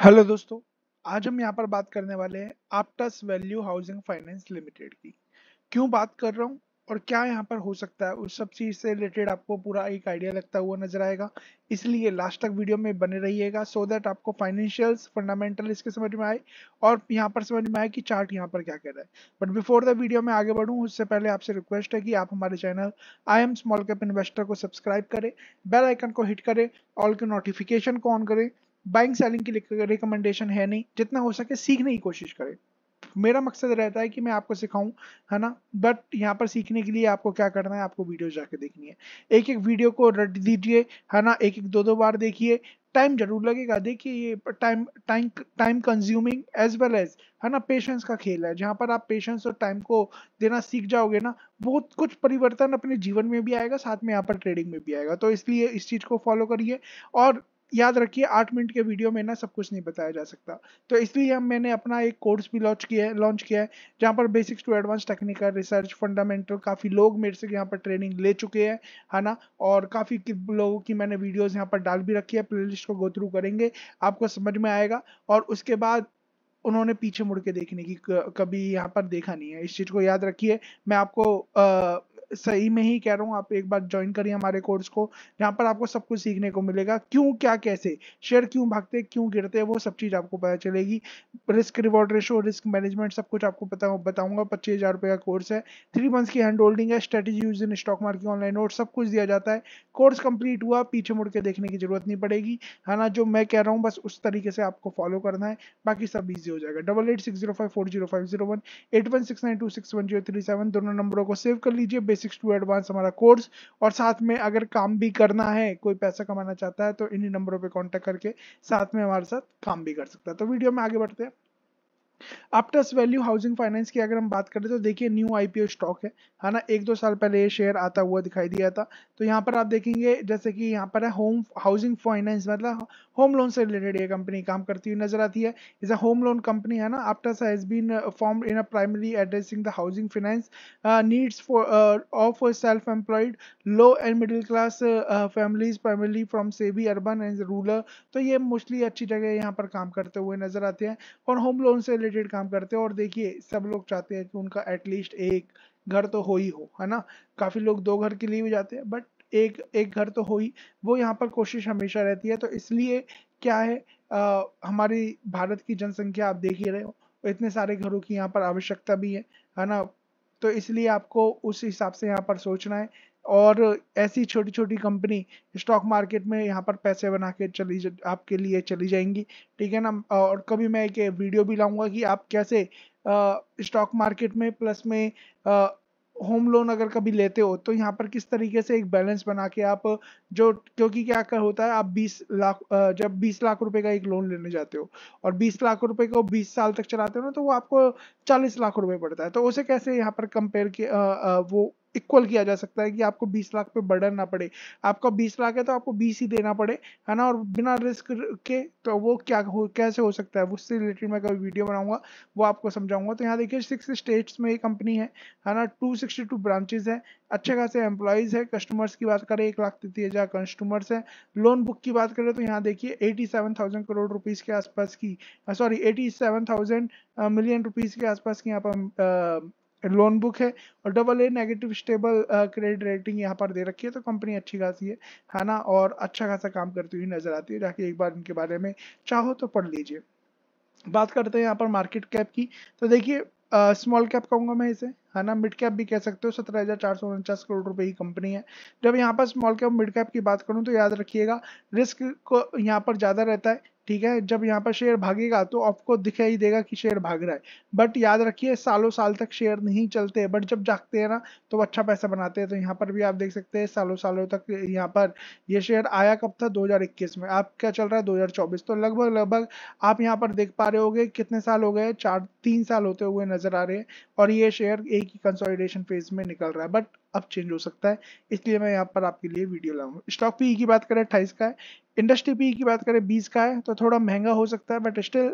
hello दोस्तों आज हम यहाँ पर बात करने वाले हैं Aptus value housing finance limited की क्यों बात कर रहा हूँ और क्या यहाँ पर हो सकता है उस सब चीज से रिलेटेड आपको पूरा एक आइडिया लगता हुआ नजर आएगा इसलिए लास्ट तक वीडियो में बने रहिएगा सो दैट आपको फाइनेंशियल फंडामेंटल इसके समझ में आए और यहाँ पर समझ में आए कि चार्ट यहाँ पर क्या कह रहा है बट बिफोर द वीडियो में आगे बढ़ूँ उससे पहले आपसे रिक्वेस्ट है कि आप हमारे channel I am small cap investor को सब्सक्राइब करें बेल आइकन को हिट करें ऑल के नोटिफिकेशन को ऑन करें बाइंग सेलिंग की रिकमेंडेशन है नहीं जितना हो सके सीखने की कोशिश करें मेरा मकसद रहता है कि मैं आपको सिखाऊं है ना बट यहाँ पर सीखने के लिए आपको क्या करना है आपको वीडियो जाके देखनी है एक एक वीडियो को रट दीजिए है ना एक एक दो दो बार देखिए टाइम जरूर लगेगा देखिए ये time time time consuming as well as है ना पेशेंस का खेल है जहाँ पर आप पेशेंस और टाइम को देना सीख जाओगे ना बहुत कुछ परिवर्तन अपने जीवन में भी आएगा साथ में यहाँ पर ट्रेडिंग में भी आएगा तो इसलिए इस चीज़ को फॉलो करिए और याद रखिए आठ मिनट के वीडियो में ना सब कुछ नहीं बताया जा सकता तो इसलिए हम मैंने अपना एक कोर्स भी लॉन्च किया है लॉन्च किया है जहाँ पर basics to advance technical research fundamental काफ़ी लोग मेरे से यहाँ पर ट्रेनिंग ले चुके हैं है ना और काफ़ी लोगों की मैंने वीडियोज़ यहाँ पर डाल भी रखी है प्ले को गो थ्रू करेंगे आपको समझ में आएगा और उसके बाद उन्होंने पीछे मुड़ के देखने की कभी यहाँ पर देखा नहीं है इस चीज़ को याद रखिए मैं आपको सही में ही कह रहा हूँ आप एक बार ज्वाइन करिए हमारे कोर्स को जहाँ पर आपको सब कुछ सीखने को मिलेगा क्यों क्या कैसे शेयर क्यों भागते क्यों गिरते वो सब चीज़ आपको पता चलेगी risk reward ratio risk management सब कुछ आपको पता बताऊंगा पच्चीस हज़ार रुपये का कोर्स है थ्री मंथ्स की हैंड होल्डिंग है strategy use in stock market online note सब कुछ दिया जाता है कोर्स कंप्लीट हुआ पीछे मुड़ के देखने की जरूरत नहीं पड़ेगी है ना जो मैं कह रहा हूँ बस उस तरीके से आपको फॉलो करना है बाकी सब ईजी हो जाएगा double eight six zero five four zero five zero one eight one six nine two six one zero three seven दोनों नंबरों को सेव कर लीजिए बेसिक बेसिक्स टू एडवांस हमारा कोर्स और साथ में अगर काम भी करना है कोई पैसा कमाना चाहता है तो इन्हीं नंबरों पर कॉन्टेक्ट करके साथ में हमारे साथ काम भी कर सकता है तो वीडियो में आगे बढ़ते हैं अपटस वैल्यू हाउसिंग फाइनेंस की अगर हम बात करें तो देखिए न्यू आईपीओ स्टॉक है है ना एक दो साल पहले ये शेयर आता हुआ दिखाई दिया था तो यहाँ पर आप देखेंगे जैसे कि यहाँ पर है होम हाउसिंग फाइनेंस मतलब होम लोन से रिलेटेड ये कंपनी काम करती हुई नजर आती है is a home loan company है ना Aptus has been form in a primary addressing the housing finance needs for of self employed low and middle class families primarily from semi urban and rural तो ये mostly अच्छी जगह यहाँ पर काम करते हुए नजर आते हैं और होम लोन से रिलेटेड रिलेटेड काम करते हैं और देखिए सब लोग चाहते हैं कि उनका एटलीस्ट एक घर तो हो ही हो है ना काफ़ी लोग दो घर के लिए भी जाते हैं बट एक एक घर तो हो ही वो यहाँ पर कोशिश हमेशा रहती है तो इसलिए क्या है आ, हमारी भारत की जनसंख्या आप देख ही रहे हो इतने सारे घरों की यहाँ पर आवश्यकता भी है है ना तो इसलिए आपको उस हिसाब से यहाँ पर सोचना है और ऐसी छोटी छोटी कंपनी स्टॉक मार्केट में यहाँ पर पैसे बना के चली आपके लिए चली जाएंगी ठीक है ना और कभी मैं एक वीडियो भी लाऊंगा कि आप कैसे स्टॉक मार्केट में प्लस में आ, होम लोन अगर कभी लेते हो तो यहाँ पर किस तरीके से एक बैलेंस बना के आप जो क्योंकि क्या कर होता है आप 20 लाख जब 20 लाख रुपए का एक लोन लेने जाते हो और 20 लाख रुपए को 20 साल तक चलाते हो ना तो वो आपको 40 लाख रुपए पड़ता है तो उसे कैसे यहाँ पर कंपेयर के आ, आ, वो इक्वल किया जा सकता है कि आपको 20 लाख पे बर्डन ना पड़े आपका 20 लाख है तो आपको 20 ही देना पड़े है ना और बिना रिस्क के तो वो क्या हो कैसे हो सकता है उससे रिलेटेड मैं कभी वीडियो बनाऊंगा वो आपको समझाऊंगा तो यहाँ देखिए सिक्स स्टेट्स में ये कंपनी है है ना टू सिक्सटी टू ब्रांचेज है अच्छे खासे एम्प्लॉयज़ है कस्टमर्स की बात करें एक लाख तीस हज़ार कस्टमर्स हैं लोन बुक की बात करें तो यहाँ देखिए eighty seven thousand crore rupees के आसपास की sorry eighty seven thousand million rupees के आसपास की यहाँ पर लोन बुक है और double A negative stable credit rating यहाँ पर दे रखी है तो कंपनी अच्छी खासी है है ना और अच्छा खासा काम करती हुई नजर आती है जाके एक बार इनके बारे में चाहो तो पढ़ लीजिए बात करते हैं यहाँ पर मार्केट कैप की तो देखिए स्मॉल कैप कहूंगा मैं इसे है ना मिड कैप भी कह सकते हो सत्रह हजार चार सौ उनचास करोड़ रुपए की कंपनी है जब यहाँ पर स्मॉल कैप मिड कैप की बात करूँ तो याद रखिएगा रिस्क को यहाँ पर ज़्यादा रहता है ठीक है जब यहाँ पर शेयर भागेगा तो आपको दिखाई देगा कि शेयर भाग रहा है बट याद रखिए सालों साल तक शेयर नहीं चलते बट जब जागते हैं ना तो अच्छा पैसा बनाते हैं तो यहाँ पर भी आप देख सकते हैं सालों सालों तक यहाँ पर ये शेयर आया कब था 2021 में आप क्या चल रहा है 2024 तो लगभग लगभग आप यहाँ पर देख पा रहे हो कितने साल हो गए चार तीन साल होते हुए नजर आ रहे हैं और ये शेयर एक ही कंसोलिडेशन फेज में निकल रहा है बट अब चेंज हो सकता है इसलिए मैं यहाँ पर आपके लिए वीडियो लाऊंगा स्टॉक पी e की बात करें अट्ठाईस का है इंडस्ट्री पी e की बात करें बीस का है तो थोड़ा महंगा हो सकता है बट स्टिल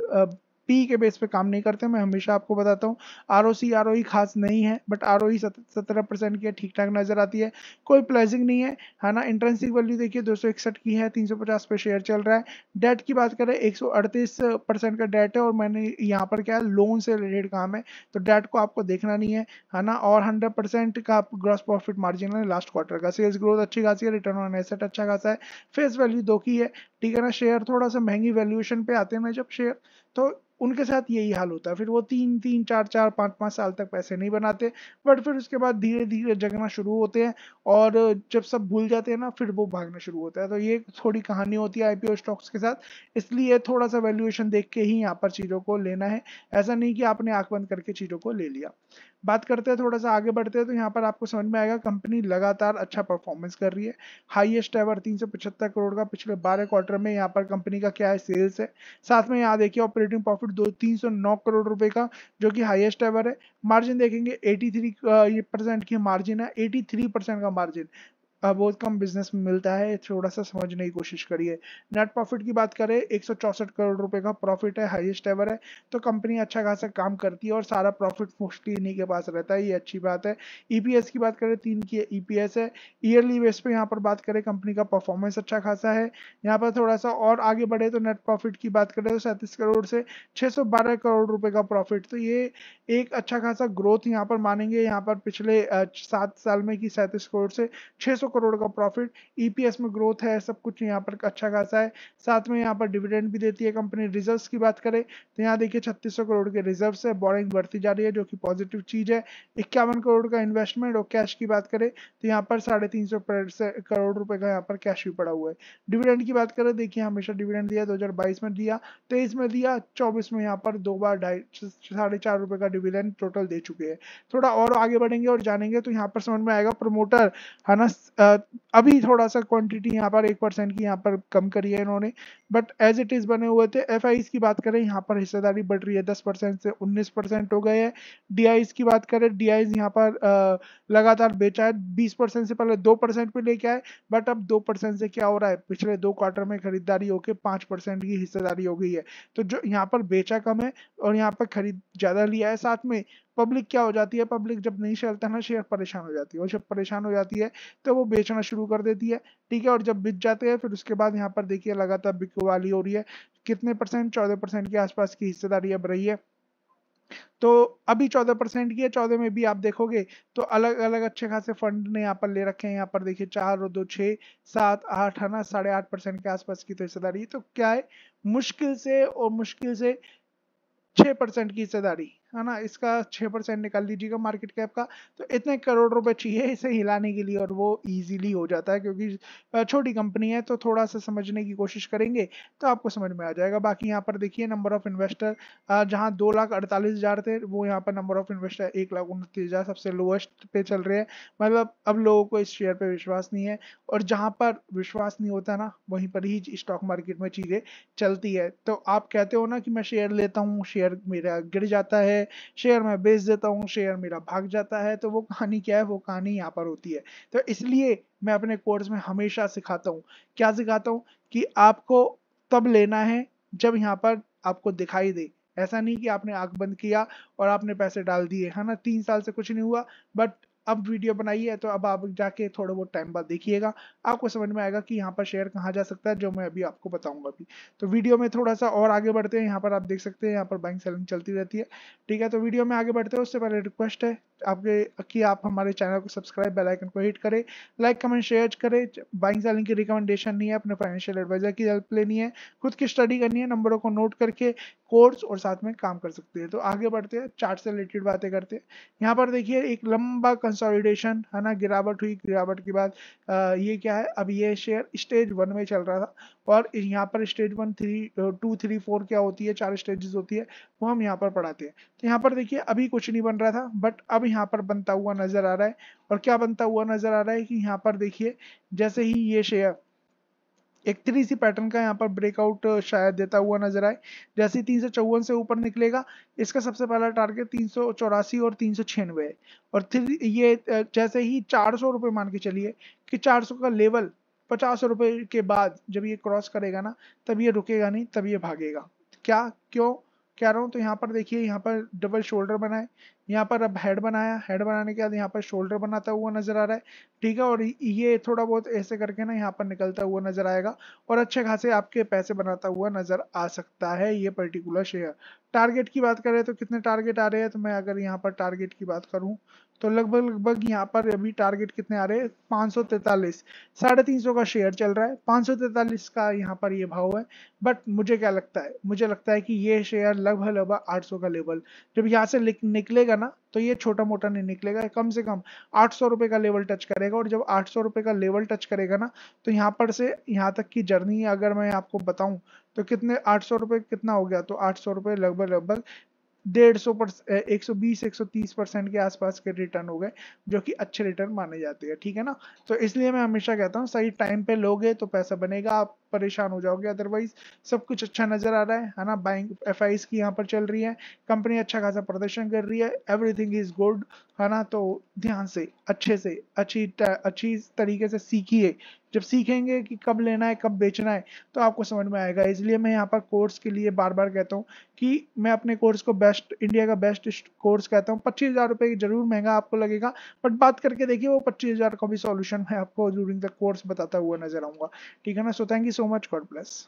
पी के बेस पे काम नहीं करते मैं हमेशा आपको बताता हूँ R O C R O खास नहीं है बट आर ओ सत्रह परसेंट की ठीक ठाक नजर आती है कोई प्लेजिंग नहीं है है ना इंट्रेंसिक वैल्यू देखिए दो सौ इकसठ की है तीन सौ पचास पे शेयर चल रहा है डेट की बात करें एक सौ अड़तीस परसेंट का डेट है और मैंने यहाँ पर क्या है लोन से रिलेटेड काम है तो डेट को आपको देखना नहीं है है ना और हंड्रेड परसेंट का ग्रॉस प्रॉफिट मार्जिन है लास्ट क्वार्टर का सेल्स ग्रोथ अच्छी खासी है रिटर्न ऑन एसेट अच्छा खासा है फेस वैल्यू दो की है ठीक है ना शेयर थोड़ा सा महंगी वैल्यूएशन पे आते हैं ना जब शेयर तो उनके साथ यही हाल होता है फिर वो तीन तीन चार चार पाँच पाँच साल तक पैसे नहीं बनाते बट फिर उसके बाद धीरे धीरे जगना शुरू होते हैं और जब सब भूल जाते हैं ना फिर वो भागना शुरू होता है तो ये थोड़ी कहानी होती है आईपीओ स्टॉक्स के साथ इसलिए थोड़ा सा वैल्यूएशन देख के ही यहाँ पर चीज़ों को लेना है ऐसा नहीं कि आपने आँख बंद करके चीज़ों को ले लिया बात करते हैं थोड़ा सा आगे बढ़ते हैं तो यहाँ पर आपको समझ में आएगा कंपनी लगातार अच्छा परफॉर्मेंस कर रही है हाईएस्ट एवर तीन करोड़ का पिछले बारह क्वार्टर में यहाँ पर कंपनी का क्या है सेल्स है साथ में यहाँ देखिए ऑपरेटिंग प्रॉफिट दो तीन करोड़ रुपए का जो कि हाईएस्ट एवर है मार्जिन देखेंगे 83 थ्री परसेंट की मार्जिन है 83 परसेंट का मार्जिन बहुत कम बिजनेस में मिलता है थोड़ा सा समझने की कोशिश करिए नेट प्रॉफिट की बात करें एक करोड़ रुपए का प्रॉफिट है हाईएस्ट एवर है तो कंपनी अच्छा खासा काम करती है और सारा प्रॉफिट मोस्टली इन्हीं के पास रहता है ये अच्छी बात है ईपीएस e की बात करें तीन की ईपीएस e है ईयरली बेस पे यहाँ पर बात करें कंपनी का परफॉर्मेंस अच्छा खासा है यहाँ पर थोड़ा सा और आगे बढ़े तो नेट प्रॉफिट की बात करें तो सैंतीस करोड़ से छः करोड़ रुपये का प्रॉफिट तो ये एक अच्छा खासा ग्रोथ यहाँ पर मानेंगे यहाँ पर पिछले सात साल में कि सैंतीस करोड़ से छः 500 करोड़ का प्रॉफिट ईपीएस e में ग्रोथ है सब कुछ यहाँ पर अच्छा खासा है साथ में यहाँ पर डिविडेंड भी देती है कंपनी रिजर्व की बात करें तो यहाँ देखिए 3600 करोड़ के रिजर्व है बोरिंग बढ़ती जा रही है जो कि पॉजिटिव चीज़ है इक्यावन करोड़ का इन्वेस्टमेंट और कैश की बात करें तो यहाँ पर साढ़े तीन सौ करोड़ रुपए का यहाँ पर कैश भी पड़ा हुआ है डिविडेंड की बात करें देखिए हमेशा डिविडेंड दिया 2022 में दिया तेईस में दिया चौबीस में यहाँ पर दो बार साढ़े चार रुपए का डिविडेंड टोटल दे चुके हैं थोड़ा और आगे बढ़ेंगे और जानेंगे तो यहाँ पर समझ में आएगा प्रमोटर है ना अभी थोड़ा सा क्वांटिटी यहाँ पर एक परसेंट की यहाँ पर कम करी है इन्होंने बट एज इट इज़ बने हुए थे एफ की बात करें यहाँ पर हिस्सेदारी बढ़ रही है दस परसेंट से उन्नीस परसेंट हो गए हैं डी की बात करें डी यहाँ पर लगातार बेचा है बीस परसेंट से पहले दो परसेंट पर लेके आए बट अब दो परसेंट से क्या हो रहा है पिछले दो क्वार्टर में खरीदारी होकर पाँच परसेंट की हिस्सेदारी हो गई है तो जो यहाँ पर बेचा कम है और यहाँ पर खरीद ज़्यादा लिया है साथ में पब्लिक क्या हो जाती है पब्लिक जब नहीं चलता ना शेयर परेशान हो जाती है और जब परेशान हो जाती है तो वो बेचना शुरू कर देती है ठीक है और जब बिक जाते हैं फिर उसके बाद यहाँ पर देखिए लगातार बिकवाली हो रही है कितने परसेंट चौदह परसेंट के आसपास की हिस्सेदारी अब रही है तो अभी चौदह परसेंट की है चौदह में भी आप देखोगे तो अलग अलग अच्छे खासे फंड ने यहाँ पर ले रखे हैं यहाँ पर देखिए चार और दो छः सात आठ है ना साढ़े आठ परसेंट के आसपास की तो हिस्सेदारी तो क्या है मुश्किल से और मुश्किल से छः परसेंट की हिस्सेदारी है ना इसका छः परसेंट निकाल लीजिएगा मार्केट कैप का तो इतने करोड़ रुपए चाहिए इसे हिलाने के लिए और वो इजीली हो जाता है क्योंकि छोटी कंपनी है तो थोड़ा सा समझने की कोशिश करेंगे तो आपको समझ में आ जाएगा बाकी यहाँ पर देखिए नंबर ऑफ इन्वेस्टर जहाँ दो लाख अड़तालीस हज़ार थे वो यहाँ पर नंबर ऑफ इन्वेस्टर एक लाख उनतीस हज़ार सबसे लोएस्ट पे चल रहे हैं मतलब अब लोगों को इस शेयर पर विश्वास नहीं है और जहाँ पर विश्वास नहीं होता ना वहीं पर ही स्टॉक मार्केट में चीज़ें चलती है तो आप कहते हो ना कि मैं शेयर लेता हूँ शेयर मेरा गिर जाता है है शेयर मैं बेच देता हूँ शेयर मेरा भाग जाता है तो वो कहानी क्या है वो कहानी यहाँ पर होती है तो इसलिए मैं अपने कोर्स में हमेशा सिखाता हूँ क्या सिखाता हूँ कि आपको तब लेना है जब यहाँ पर आपको दिखाई दे ऐसा नहीं कि आपने आंख बंद किया और आपने पैसे डाल दिए है ना तीन साल से कुछ नहीं हुआ बट अब वीडियो बनाई है तो अब आप जाके थोड़ा बहुत टाइम बाद देखिएगा आपको समझ में आएगा कि यहाँ पर शेयर कहाँ जा सकता है जो मैं अभी आपको बताऊंगा अभी तो वीडियो में थोड़ा सा और आगे बढ़ते हैं यहाँ पर आप देख सकते हैं यहाँ पर बाइंग सेलिंग चलती रहती है ठीक है तो वीडियो में आगे बढ़ते हैं उससे पहले रिक्वेस्ट है आपके कि आप हमारे चैनल को सब्सक्राइब बेल आइकन को हिट करें लाइक कमेंट शेयर करें बाइंग सेलिंग की रिकमेंडेशन नहीं है अपने फाइनेंशियल एडवाइजर की हेल्प लेनी है खुद की स्टडी करनी है नंबरों को नोट करके कोर्स और साथ में काम कर सकते हैं तो आगे बढ़ते हैं चार्ट से रिलेटेड बातें करते हैं यहाँ पर देखिए एक लंबा कंसोलिडेशन है ना गिरावट हुई गिरावट के बाद ये क्या है अब ये शेयर स्टेज वन में चल रहा था और यहाँ पर stage one three two three four क्या होती है चार स्टेजेस होती है वो हम यहाँ पर पढ़ाते हैं तो यहाँ पर देखिए अभी कुछ नहीं बन रहा था बट अब यहाँ पर बनता हुआ नजर आ रहा है और क्या बनता हुआ नजर आ रहा है कि यहाँ पर देखिए जैसे ही ये शेयर एक थ्री सी पैटर्न का यहाँ पर ब्रेकआउट शायद देता हुआ नजर आए जैसे तीन सौ चौवन से ऊपर निकलेगा इसका सबसे पहला टारगेट तीन सौ चौरासी और तीन सौ छियानवे है और थ्री ये जैसे ही चार सौ रुपये मान के चलिए कि चार सौ का लेवल पचास रुपये के बाद जब ये क्रॉस करेगा ना तब ये रुकेगा नहीं तब ये भागेगा क्या क्यों क्या रहा हूँ तो यहाँ पर देखिए यहाँ पर डबल शोल्डर बनाए यहाँ पर अब हेड बनाया हेड बनाने के बाद यहाँ पर शोल्डर बनाता हुआ नजर आ रहा है ठीक है और ये थोड़ा बहुत ऐसे करके ना यहाँ पर निकलता हुआ नजर आएगा और अच्छे खासे आपके पैसे बनाता हुआ नजर आ सकता है ये पर्टिकुलर शेयर टारगेट की बात करें तो कितने टारगेट आ रहे हैं तो मैं अगर यहाँ पर टारगेट की बात करूँ तो लगभग लगभग यहाँ पर अभी टारगेट कितने आ रहे हैं पाँच सौ तैतालीस साढ़े तीन सौ का शेयर चल रहा है पाँच सौ तैतालीस का यहाँ पर ये यह भाव है बट मुझे क्या लगता है मुझे लगता है कि ये शेयर लगभग लगभग आठ सौ का लेवल जब यहाँ से निकलेगा ना तो ये छोटा मोटा नहीं निकलेगा कम से कम आठ सौ रुपये का लेवल टच करेगा और जब आठ सौ रुपये का लेवल टच करेगा ना तो यहाँ पर से यहाँ तक की जर्नी अगर मैं आपको बताऊँ तो कितने आठ सौ रुपये कितना हो गया तो आठ सौ रुपये लगभग लगभग डेढ़ सौ एक सौ बीस एक सौ तीस परसेंट के आसपास के रिटर्न हो गए जो कि अच्छे रिटर्न माने जाते हैं ठीक है ना तो इसलिए मैं हमेशा कहता हूँ सही टाइम पे लोगे तो पैसा बनेगा आप परेशान हो जाओगे अदरवाइज सब कुछ अच्छा नजर आ रहा है है ना बैंक एफ की यहाँ पर चल रही है कंपनी अच्छा खासा प्रदर्शन कर रही है एवरीथिंग इज गुड है ना तो ध्यान से अच्छे से अच्छी अच्छी तरीके से सीखिए जब सीखेंगे कि कब लेना है कब बेचना है तो आपको समझ में आएगा इसलिए मैं यहाँ पर कोर्स के लिए बार बार कहता हूँ कि मैं अपने कोर्स को बेस्ट इंडिया का बेस्ट कोर्स कहता हूँ पच्चीस हज़ार रुपये जरूर महंगा आपको लगेगा बट बात करके देखिए वो पच्चीस हज़ार का भी सॉल्यूशन मैं आपको ड्यूरिंग द कोर्स बताता हुआ नजर आऊंगा ठीक है ना so thank you so much God bless